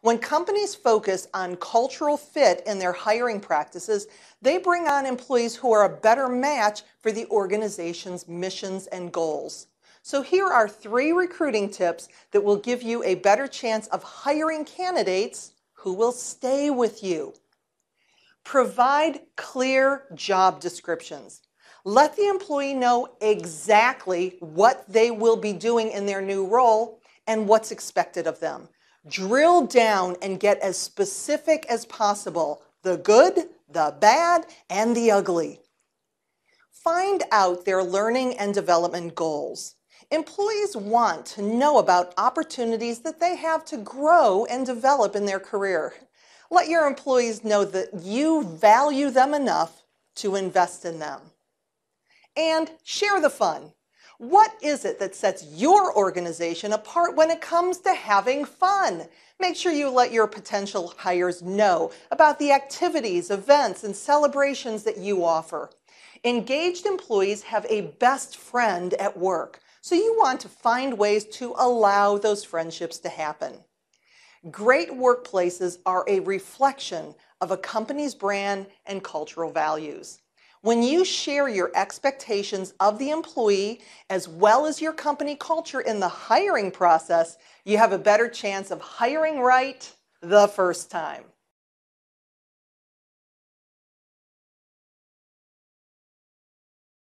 When companies focus on cultural fit in their hiring practices, they bring on employees who are a better match for the organization's missions and goals. So here are three recruiting tips that will give you a better chance of hiring candidates who will stay with you. Provide clear job descriptions. Let the employee know exactly what they will be doing in their new role and what's expected of them drill down and get as specific as possible the good, the bad, and the ugly. Find out their learning and development goals. Employees want to know about opportunities that they have to grow and develop in their career. Let your employees know that you value them enough to invest in them. And share the fun. What is it that sets your organization apart when it comes to having fun? Make sure you let your potential hires know about the activities, events, and celebrations that you offer. Engaged employees have a best friend at work, so you want to find ways to allow those friendships to happen. Great workplaces are a reflection of a company's brand and cultural values. When you share your expectations of the employee as well as your company culture in the hiring process, you have a better chance of hiring right the first time.